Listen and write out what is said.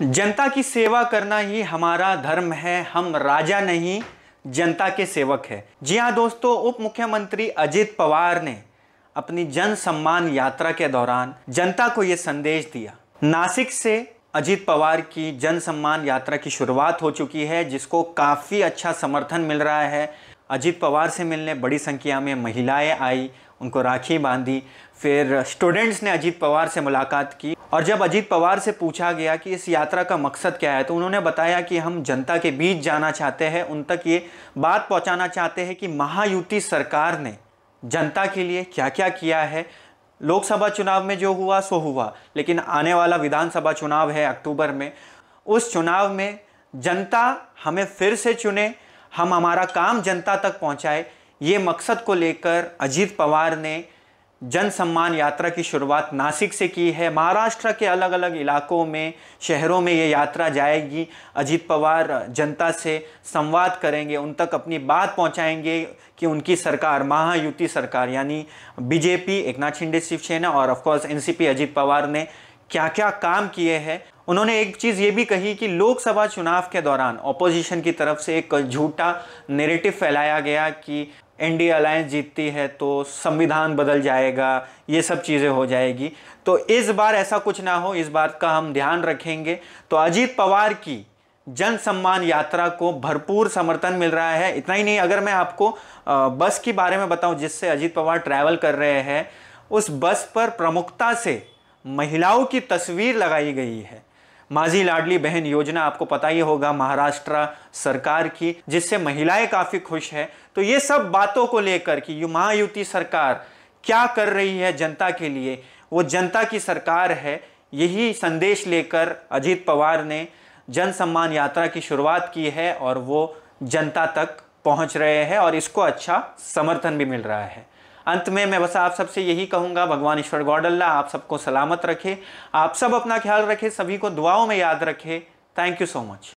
जनता की सेवा करना ही हमारा धर्म है हम राजा नहीं जनता के सेवक है जी हाँ दोस्तों उप मुख्यमंत्री अजित पवार ने अपनी जन सम्मान यात्रा के दौरान जनता को ये संदेश दिया नासिक से अजीत पवार की जन सम्मान यात्रा की शुरुआत हो चुकी है जिसको काफ़ी अच्छा समर्थन मिल रहा है अजीत पवार से मिलने बड़ी संख्या में महिलाएं आई उनको राखी बांधी फिर स्टूडेंट्स ने अजीत पवार से मुलाकात की और जब अजीत पवार से पूछा गया कि इस यात्रा का मकसद क्या है तो उन्होंने बताया कि हम जनता के बीच जाना चाहते हैं उन तक ये बात पहुंचाना चाहते हैं कि महायुति सरकार ने जनता के लिए क्या क्या किया है लोकसभा चुनाव में जो हुआ सो हुआ लेकिन आने वाला विधानसभा चुनाव है अक्टूबर में उस चुनाव में जनता हमें फिर से चुने हम हमारा काम जनता तक पहुँचाए ये मकसद को लेकर अजीत पवार ने जन सम्मान यात्रा की शुरुआत नासिक से की है महाराष्ट्र के अलग अलग इलाकों में शहरों में ये यात्रा जाएगी अजीत पवार जनता से संवाद करेंगे उन तक अपनी बात पहुंचाएंगे कि उनकी सरकार महायुति सरकार यानी बीजेपी एक नाथ शिंदे शिवसेना और ऑफकोर्स एनसीपी अजीत पवार ने क्या क्या काम किए हैं उन्होंने एक चीज़ ये भी कही कि लोकसभा चुनाव के दौरान ऑपोजिशन की तरफ से एक झूठा नेरेटिव फैलाया गया कि डी अलायंस जीतती है तो संविधान बदल जाएगा ये सब चीज़ें हो जाएगी तो इस बार ऐसा कुछ ना हो इस बात का हम ध्यान रखेंगे तो अजीत पवार की जन सम्मान यात्रा को भरपूर समर्थन मिल रहा है इतना ही नहीं अगर मैं आपको बस के बारे में बताऊं जिससे अजीत पवार ट्रैवल कर रहे हैं उस बस पर प्रमुखता से महिलाओं की तस्वीर लगाई गई है माझी लाडली बहन योजना आपको पता ही होगा महाराष्ट्र सरकार की जिससे महिलाएं काफ़ी खुश है तो ये सब बातों को लेकर कि महायुति सरकार क्या कर रही है जनता के लिए वो जनता की सरकार है यही संदेश लेकर अजीत पवार ने जन सम्मान यात्रा की शुरुआत की है और वो जनता तक पहुंच रहे हैं और इसको अच्छा समर्थन भी मिल रहा है अंत में मैं बस आप सबसे यही कहूँगा भगवान ईश्वर गौडल्ला आप सबको सलामत रखे आप सब अपना ख्याल रखें सभी को दुआओं में याद रखें थैंक यू सो मच